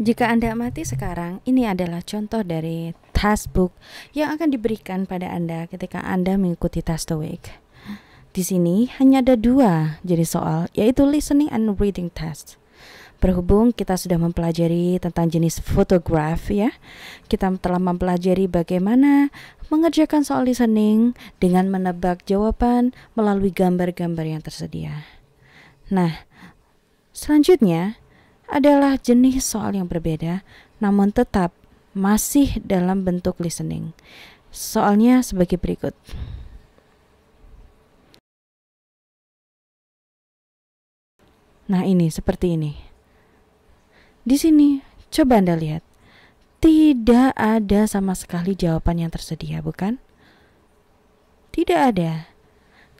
Jika Anda mati sekarang, ini adalah contoh dari task book yang akan diberikan pada Anda ketika Anda mengikuti task the week. Di sini hanya ada dua jenis soal, yaitu listening and reading test. Berhubung kita sudah mempelajari tentang jenis photograph ya, kita telah mempelajari bagaimana mengerjakan soal listening dengan menebak jawaban melalui gambar-gambar yang tersedia. Nah, selanjutnya adalah jenis soal yang berbeda, namun tetap masih dalam bentuk listening. Soalnya sebagai berikut. Nah, ini seperti ini. Di sini, coba Anda lihat. Tidak ada sama sekali jawaban yang tersedia, bukan? Tidak ada.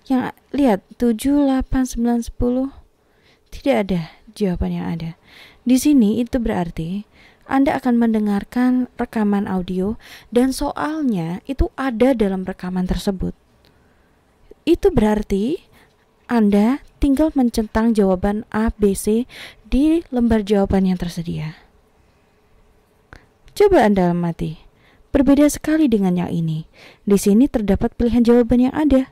Yang lihat 7 8 9 10 tidak ada jawaban yang ada. Di sini itu berarti Anda akan mendengarkan rekaman audio dan soalnya itu ada dalam rekaman tersebut. Itu berarti Anda tinggal mencentang jawaban A, B, C di lembar jawaban yang tersedia. Coba Anda amati. Berbeda sekali dengan yang ini. Di sini terdapat pilihan jawaban yang ada.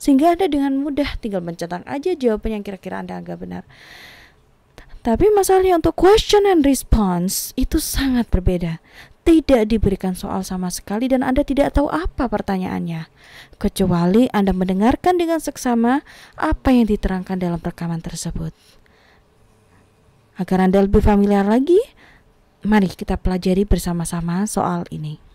Sehingga Anda dengan mudah tinggal mencentang aja jawaban yang kira-kira Anda agak benar. Tapi masalahnya untuk question and response itu sangat berbeda. Tidak diberikan soal sama sekali dan Anda tidak tahu apa pertanyaannya. Kecuali Anda mendengarkan dengan seksama apa yang diterangkan dalam rekaman tersebut. Agar Anda lebih familiar lagi, mari kita pelajari bersama-sama soal ini.